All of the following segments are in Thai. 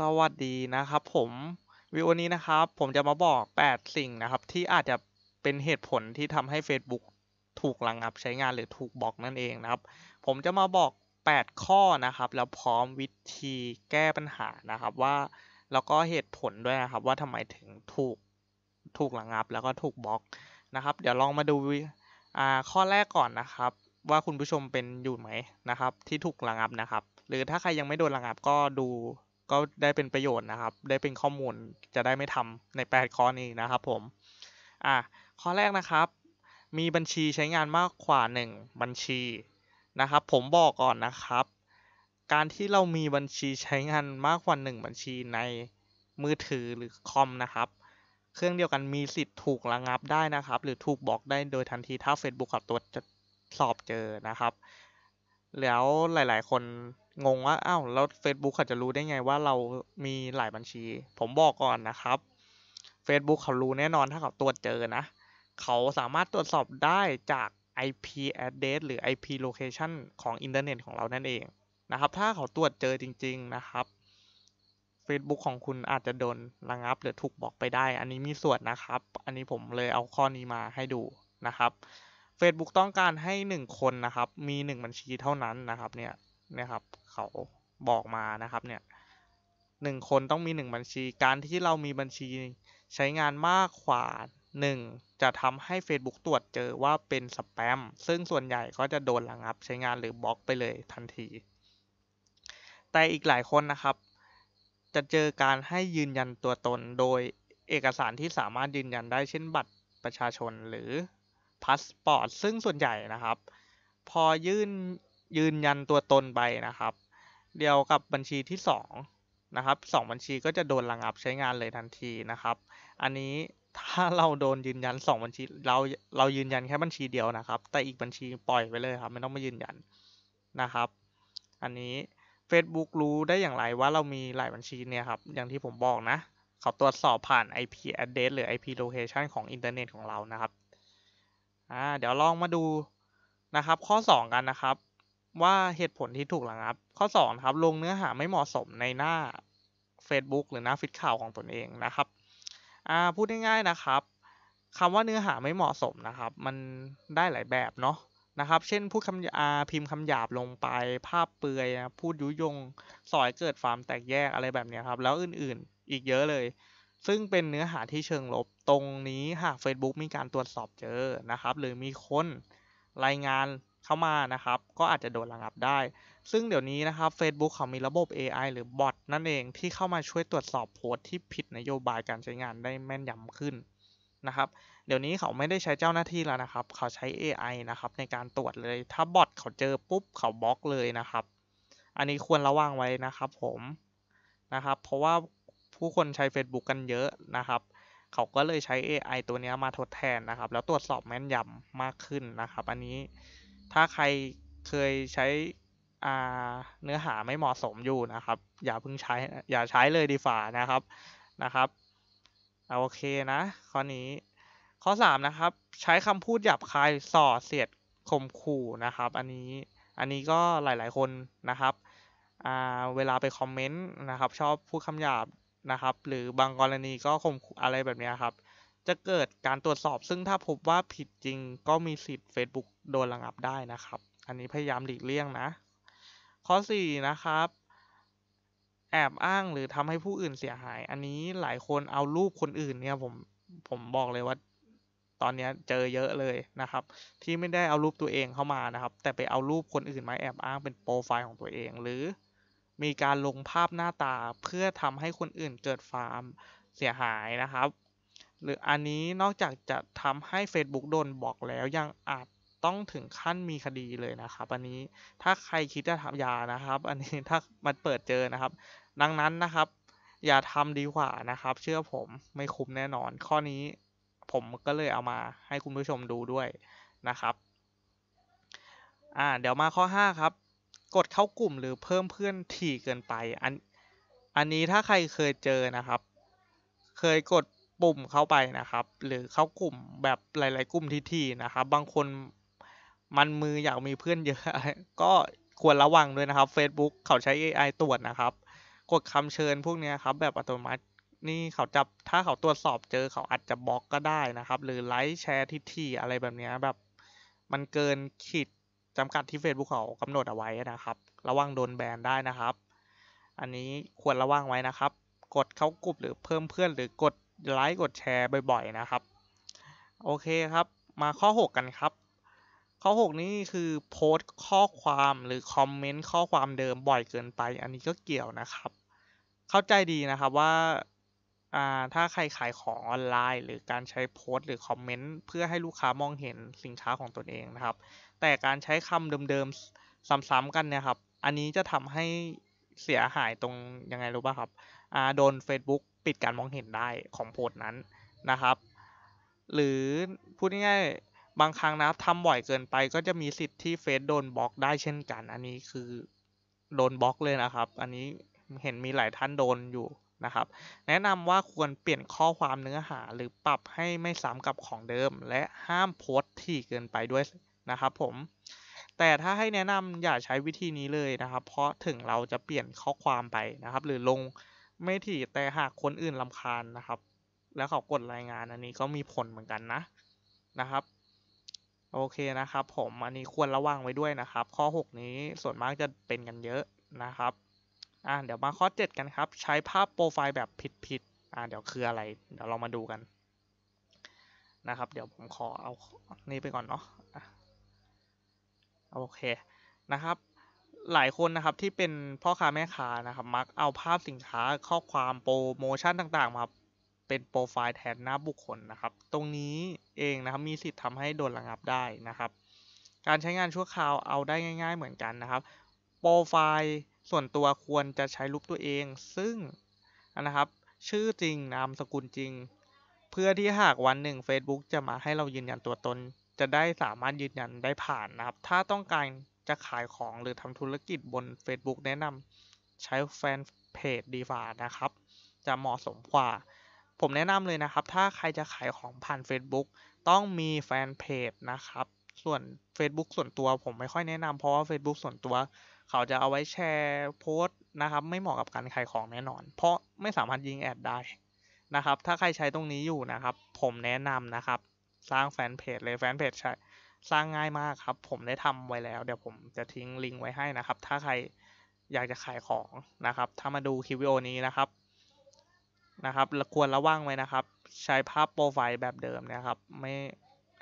สวัสดีนะครับ ผมวิวนี้นะครับ ผมจะมาบอก8สิ่งนะครับ ที่อาจจะเป็นเหตุผลที่ทำให้ Facebook ถูกลังอับ ใช้งานหรือถูกบล็อกนั่นเองนะครับ ผมจะมาบอก 8 ข้อนะครับ แล้วพร้อมวิธีแก้ปัญหานะครับ ว่าแล้วก็เหตุผลด้วยนะครับ ว่าทำไมถึงถูกถูกลังอับ แล้วก็ถูกบล็อกนะครับ เดี๋ยวลองมาดูอ่าข้อแรกก่อนนะครับ ว่าคุณผู้ชมเป็นอยู่ไหมนะครับ ที่ถูกลังอับนะครับ หรือถ้าใครยังไม่โดนลังอับก็ดูก็ได้เป็นประโยชน์นะครับ ได้เป็นข้อมูลจะได้ไม่ทำใน 8 ข้อนี้นะครับผม อ่ะ ข้อแรกนะครับ มีบัญชีใช้งานมากกว่า 1 บัญชีนะครับ ผมบอกก่อนนะครับ การที่เรามีบัญชีใช้งานมากกว่า 1 บัญชีในมือถือหรือคอมนะครับ เครื่องเดียวกันมีสิทธิ์ถูกระงับได้นะครับ หรือถูกบล็อกได้โดยทันทีถ้า Facebook กับตัวจสอบเจอนะครับ แล้วหลาย ๆ คนงงว่าอ้าวแล้ว Facebook เขาจะรู้ได้ไงว่าเรามีหลายบัญชี ผมบอกก่อนนะครับ Facebook เขารู้แน่นอนถ้าเขาตรวจเจอนะ เขาสามารถตรวจสอบได้จาก IP address หรือ IP location ของอินเทอร์เน็ตของเรานั่นเองนะครับ ถ้าเขาตรวจเจอจริง ๆนะครับ Facebook ของคุณอาจจะโดนระงับ หรือถูกบล็อกไปได้ อันนี้มีส่วนนะครับ อันนี้ผมเลยเอาข้อนี้มาให้ดูนะครับ Facebook ต้องการให้1คนนะครับ มี1บัญชีเท่านั้นนะครับเนี่ยนะครับเขาบอกมานะครับเนี่ยหนึ่งคนต้องมีหนึ่งบัญชี การที่เรามีบัญชี ใช้งานมากกว่าหนึ่งจะทำให้ Facebook ตรวจเจอว่าเป็นสแปมซึ่งส่วนใหญ่ก็จะโดนระงับ ใช้งานหรือบล็อกไปเลยทันที แต่อีกหลายคนนะครับ จะเจอการให้ยืนยันตัวตน โดยเอกสารที่สามารถยืนยันได้เช่นบัตรประชาชนหรือพาสปอร์ตซึ่งส่วนใหญ่นะครับ พอยื่นยืนยันตัวตนไปนะครับ เดียวกับบัญชีที่2นะครับ2 บัญชีก็จะโดนระงับใช้งานเลยทันทีนะครับ อันนี้ถ้าเราโดนยืนยัน 2 บัญชี เราเรายืนยันแค่บัญชีเดียวนะครับ แต่อีกบัญชีปล่อยไปเลยครับ ไม่ต้องมายืนยันนะครับ อันนี้ Facebook รู้ได้อย่างไรว่าเรามีหลายบัญชีเนี่ยครับ อย่างที่ผมบอกนะเขาตรวจสอบผ่าน IP address หรือ IP location ของอินเทอร์เน็ตของเรานะครับอ่าเดี๋ยวลองมาดูนะครับข้อ 2 กันนะครับว่าเหตุผลที่ถูกระงับ ข้อ2ครับลงเนื้อหาไม่เหมาะสมในหน้า Facebook หรือหน้าฟิตข่าว ของตนเองนะครับพูดง่ายๆนะครับคำว่าเนื้อหาไม่เหมาะสมนะครับ มันได้หลายแบบเนาะนะครับเช่นพูดคำอาพิมพ์คำหยาบลงไปภาพเปือยพูดยุยงสอยเกิดความแตกแยกอะไรแบบนี้ครับ แล้วอื่นๆอีกเยอะเลย ซึ่งเป็นเนื้อหาที่เชิงลบตรงนี้หาก Facebook มีการตรวจสอบเจอนะครับ หรือมีคนรายงานเข้ามานะครับก็อาจจะโดนระงับได้ ซึ่งเดี๋ยวนี้นะครับ Facebook เขามีระบบ AI หรือบอทนั่นเอง ที่เข้ามาช่วยตรวจสอบโพสต์ที่ผิดนโยบายการใช้งานได้แม่นยำขึ้นนะครับ เดี๋ยวนี้เขาไม่ได้ใช้เจ้าหน้าที่แล้วนะครับ เขาใช้ AI นะครับในการตรวจเลยถ้าบอทเขาเจอปุ๊บ เขาบล็อกเลยนะครับ อันนี้ควรระวังไว้นะครับผมนะครับเพราะว่าผู้คนใช้ Facebook กันเยอะนะครับ เขาก็เลยใช้ AI ตัวนี้มาทดแทนนะครับ แล้วตรวจสอบแม่นยำมากขึ้นนะครับ อันนี้ถ้าใครเคยใช้เนื้อหาไม่เหมาะสมอยู่นะครับ อย่าเพิ่งใช้อย่าใช้เลยดีฝ่านะครับนะครับเอาโอเคนะข้อนี้ข้อ3นะครับใช้คำพูดหยาบคายส่อเสียดข่มขู่นะครับอันนี้อันนี้ก็หลาย ๆคนนะครับเวลาไปคอมเมนต์นะครับชอบพูดคำหยาบนะครับ หรือบางกรณีก็ข่มขู่อะไรแบบนี้ครับ จะเกิดการตรวจสอบซึ่งถ้าพบว่าผิดจริงก็มีสิทธิ์ Facebook โดนระงับได้นะครับ อันนี้พยายามหลีกเลี่ยงนะ ข้อ 4 นะครับ แอบอ้างหรือ ทำให้ผู้อื่นเสียหาย อันนี้หลายคนเอารูปคนอื่นเนี่ยผมผมบอกเลยว่า ตอนนี้เจอเยอะเลยนะครับ ที่ไม่ได้เอารูปตัวเองเข้ามานะครับ แต่ไปเอารูปคนอื่น มาแอบอ้างเป็นโปรไฟล์ของตัวเอง หรือ มีการลงภาพหน้าตาเพื่อทำให้คนอื่นเกิดความเสียหายนะครับ หรืออันนี้นอกจากจะทำให้ Facebook โดนบอกแล้วยังอาจต้องถึงขั้นมีคดีเลยนะครับอันนี้ถ้าใครคิดจะทำยานะครับ อันนี้ถ้ามันเปิดเจอนะครับ ดังนั้นนะครับ อย่าทำดีกว่านะครับ เชื่อผมไม่คุ้มแน่นอน ข้อนี้ผมก็เลยเอามาให้คุณผู้ชมดูด้วยนะครับอ่าเดี๋ยวมาข้อ5ครับกดเข้ากลุ่มหรือเพิ่มเพื่อนถี่เกินไปอันอันนี้ถ้าใครเคยเจอนะครับ เคยกดปุ่มเข้าไปนะครับ หรือเข้ากลุ่มแบบหลาย ๆ กลุ่มทีๆนะครับ บางคนมันมืออยากมีเพื่อนเยอะ ก็ควรระวังด้วยนะครับ Facebook เขาใช้ AI ตรวจนะครับ กดคำเชิญ พวกนี้ครับ แบบอัตโนมัตินี่เขาจับถ้าเขาตรวจสอบเจอเขาอาจจะบล็อกก็ได้นะครับ หรือไลค์แชร์ทิทีอะไรแบบนี้แบบมันเกินขีดจำกัดที่ Facebook เขากำหนดเอาไว้นะครับ ระวังโดนแบนได้นะครับ อันนี้ควรระวังไว้นะครับ กดเข้ากลุ่มหรือเพิ่มเพื่อน หรือกดไลค์กดแชร์บ่อย ๆ นะครับ โอเคครับ มาข้อ 6 กันครับข้อ6นี่คือโพสต์ข้อความหรือคอมเมนต์ข้อความเดิมบ่อยเกินไป อันนี้ก็เกี่ยวนะครับ เข้าใจดีนะครับว่าถ้าใครขายของออนไลน์ หรือการใช้โพสต์ หรือคอมเมนต์เพื่อให้ลูกค้ามองเห็นสินค้าของตนเองนะครับ แต่การใช้คำเดิมๆซ้ำๆกันเนี่ยครับ อันนี้จะทำให้เสียหายตรงยังไงรู้ป่ะครับโดน Facebook ปิดการมองเห็นได้ของโพสต์นั้นนะครับ หรือพูดง่ายๆบางครั้งนะทำบ่อยเกินไป ก็จะมีสิทธิ์ที่เฟซโดนบล็อกได้เช่นกัน อันนี้คือโดนบล็อก เลยนะครับ อันนี้เห็นมีหลายท่านโดนอยู่นะครับ แนะนำว่าควรเปลี่ยนข้อความเนื้อหา หรือปรับให้ไม่ซ้ำกับของเดิม และห้ามโพสต์ที่เกินไปด้วยนะครับ ผม แต่ถ้าให้แนะนำอย่าใช้วิธีนี้เลยนะครับ เพราะถึงเราจะเปลี่ยนข้อความไปนะครับ หรือลงไม่ถี่แต่หากคนอื่นลำคาญนะครับ แล้วเขากดรายงานอันนี้ก็มีผลเหมือนกันนะนะครับโอเคนะครับผมอันนี้ควรระวังไว้ด้วยนะครับข้อ 6 นี้ส่วนมากจะเป็นกันเยอะนะครับอ่าเดี๋ยวมาข้อ 7 กันครับ ใช้ภาพโปรไฟล์แบบผิดๆอ่าเดี๋ยวคืออะไรเดี๋ยวเรามาดูกันนะครับ เดี๋ยวผมขอเอานี่ไปก่อนเนาะโอเคนะครับ หลายคนนะครับที่เป็นพ่อค้าแม่ค้านะครับมักเอาภาพสินค้าข้อความโปรโมชั่นต่างๆมาเป็นโปรไฟล์แทนหน้าบุคคลนะครับตรงนี้เองนะครับมีสิทธิ์ทำให้โดนระงับได้นะครับ การใช้งานชั่วคราวเอาได้ง่าย ๆเหมือนกันนะครับโปรไฟล์ส่วนตัวควรจะใช้รูปตัวเอง ซึ่งนะครับ ชื่อจริงนามสกุลจริง เพื่อที่หากวันหนึ่ง Facebook จะมาให้เรายืนยันตัวตน จะได้สามารถยืนยันได้ผ่านนะครับ ถ้าต้องการจะขายของหรือทำธุรกิจบน Facebook แนะนำใช้แฟนเพจดีฟานะครับ จะเหมาะสมกว่าผมแนะนำเลยนะครับ ถ้าใครจะขายของผ่าน Facebook ต้องมีแฟนเพจนะครับส่วน Facebook ส่วนตัวผมไม่ค่อยแนะนำเพราะว่า Facebook ส่วนตัว เขาจะเอาไว้แชร์โพสต์นะครับ ไม่เหมาะกับการขายของแน่นอน เพราะไม่สามารถยิงแอดได้นะครับ ถ้าใครใช้ตรงนี้อยู่นะครับ ผมแนะนำนะครับสร้างแฟนเพจเลยแฟนเพจใช้สร้างง่ายมากครับ ผมได้ทำไว้แล้ว เดี๋ยวผมจะทิ้งลิงก์ไว้ให้นะครับถ้าใครอยากจะขายของนะครับ ถ้ามาดูคลิปวิดีโอนี้นะครับนะครับควรระวังไว้นะครับ ใช้ภาพโปรไฟล์แบบเดิมนะครับ ไม่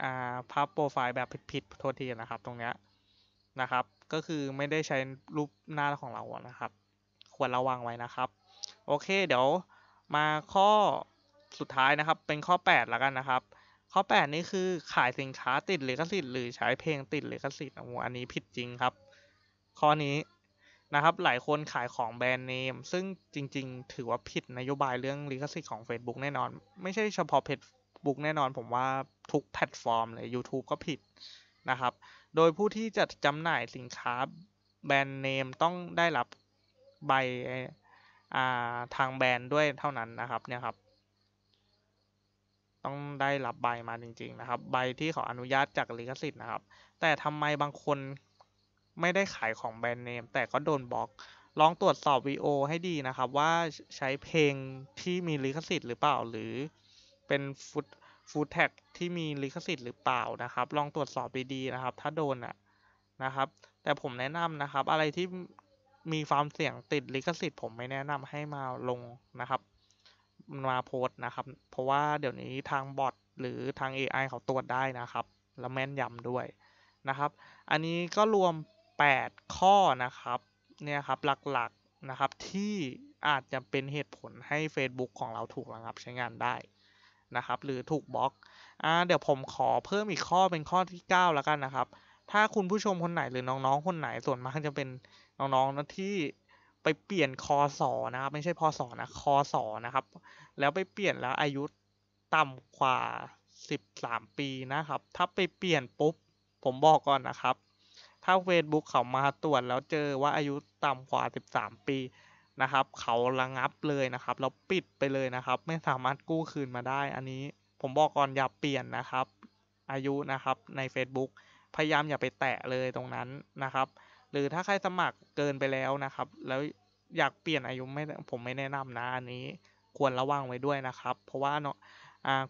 อ่าภาพโปรไฟล์แบบผิดๆโทษทีนะครับ ตรงเนี้ยนะครับ ก็คือไม่ได้ใช้รูปหน้าของเรานะครับ ควรระวังไว้นะครับ โอเค เดี๋ยว มาข้อสุดท้ายนะครับ เป็นข้อ8แล้วกันนะครับ ข้อ 8 นี่คือขายสินค้าติดลิขสิทธิ์ หรือใช้เพลงติดลิขสิทธิ์อันนี้ผิดจริงครับ ข้อนี้นะครับหลายคนขายของแบรนด์เนม ซึ่งจริงๆถือว่าผิดนโยบายเรื่องลิขสิทธิ์ของ Facebook แน่นอน ไม่ใช่เฉพาะเพจบุ๊กแน่นอน ผมว่าทุกแพลตฟอร์มเลย YouTube ก็ผิดนะครับ โดยผู้ที่จะจำหน่ายสินค้าแบรนด์เนม ต้องได้รับใบทางแบรนด์ด้วยเท่านั้นนะครับเนี่ยครับต้องได้รับใบมาจริงๆนะครับ ใบที่ขออนุญาตจากลิขสิทธิ์นะครับ แต่ทำไมบางคนไม่ได้ขายของแบรนด์เนมแต่ก็โดนบล็อก ลองตรวจสอบวีโอให้ดีนะครับ ว่าใช้เพลงที่มีลิขสิทธิ์หรือเปล่า หรือ เป็นฟุตฟูดแท็กที่มีลิขสิทธิ์หรือเปล่านะครับ ลองตรวจสอบดีๆนะครับ ถ้าโดนอ่ะนะครับ แต่ผมแนะนำนะครับ อะไรที่มีความเสี่ยงติดลิขสิทธิ์ผมไม่แนะนำให้มาลงนะครับ มาโพสต์นะครับ เพราะว่าเดี๋ยวนี้ทางบอทหรือทาง AI เขาตรวจได้นะครับและแม่นยำด้วยนะครับ อันนี้ก็รวม8 ข้อนะครับเนี่ยครับหลักๆนะครับที่อาจจะเป็นเหตุผลให้ Facebook ของเราถูกระงับใช้งานได้นะครับ หรือถูกบล็อกอ่าเดี๋ยวผมขอเพิ่มอีกข้อเป็นข้อที่ 9 แล้วกันนะครับ ถ้าคุณผู้ชมคนไหนหรือน้องๆ คนไหนส่วนมากจะเป็นน้องๆนะที่ไปเปลี่ยนคอสอนะครับ ไม่ใช่พอสอนะคอสอนะครับ แล้วไปเปลี่ยนแล้วอายุต่ำกว่า 13 ปีนะครับ ถ้าไปเปลี่ยนปุ๊บ ผมบอกก่อนนะครับถ้า Facebook เขามาตรวจแล้วเจอว่าอายุต่ำกว่า 13 ปีนะครับ เขาระงับเลยนะครับแล้วปิดไปเลยนะครับ ไม่สามารถกู้คืนมาได้ อันนี้ผมบอกก่อนอย่าเปลี่ยนนะครับ อายุนะครับใน Facebook พยายามอย่าไปแตะเลยตรงนั้นนะครับ หรือถ้าใครสมัครเกินไปแล้วนะครับ แล้วอยากเปลี่ยนอายุไม่ผมไม่แนะนำนะอันนี้ควรระวังไว้ด้วยนะครับ เพราะว่าเนาะ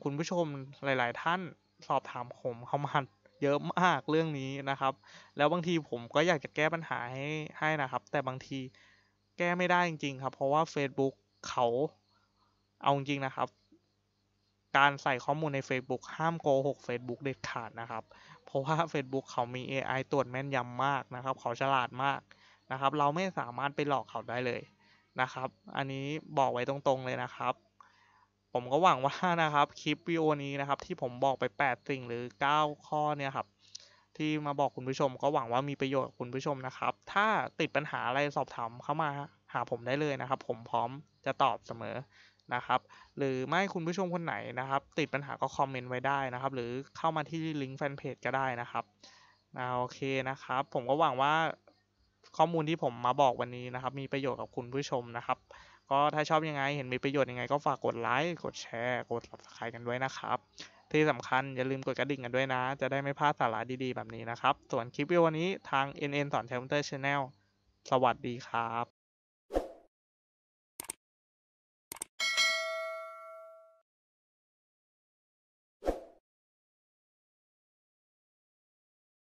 คุณผู้ชมหลายๆ ท่านสอบถามผมเข้ามาเยอะมากเรื่องนี้นะครับ แล้วบางทีผมก็อยากจะแก้ปัญหาให้ให้นะครับ แต่บางทีแก้ไม่ได้จริงๆครับ เพราะว่า Facebook เขาเอาจริงนะครับ การใส่ข้อมูลใน Facebook ห้ามโกหก Facebook เด็ดขาดนะครับเพราะว่า Facebook เขามี AI ตรวจแม่นยำมากนะครับเขาฉลาดมากนะครับ เราไม่สามารถไปหลอกเขาได้เลยนะครับ อันนี้บอกไว้ตรงๆเลยนะครับผมก็หวังว่านะครับคลิปวิดีโอนี้นะครับ ที่ผมบอกไป8สิ่งหรือ 9 ข้อเนี่ยครับที่มาบอกคุณผู้ชม ก็หวังว่ามีประโยชน์คุณผู้ชมนะครับ ถ้าติดปัญหาอะไร สอบถามเข้ามาหาผมได้เลยนะครับ ผมพร้อมจะตอบเสมอนะครับ หรือไม่คุณผู้ชมคนไหนนะครับ ติดปัญหาก็คอมเมนต์ไว้ได้นะครับ หรือเข้ามาที่ลิงก์แฟนเพจก็ได้นะครับนะโอเคนะครับ ผมก็หวังว่าข้อมูลที่ผมมาบอกวันนี้นะครับ มีประโยชน์กับคุณผู้ชมนะครับก็ถ้าชอบยังไงเห็นมีประโยชน์ยังไงก็ฝากกดไลค์ กดแชร์ กด subscribe กันด้วยนะครับ ที่สำคัญอย่าลืมกดกระดิ่งกันด้วยนะ จะได้ไม่พลาดสาระดีๆแบบนี้นะครับ ส่วนคลิปวิดีโอันนี้ทาง NN สอนเทมเพลเตอร์ชแนลสวัสดีครับ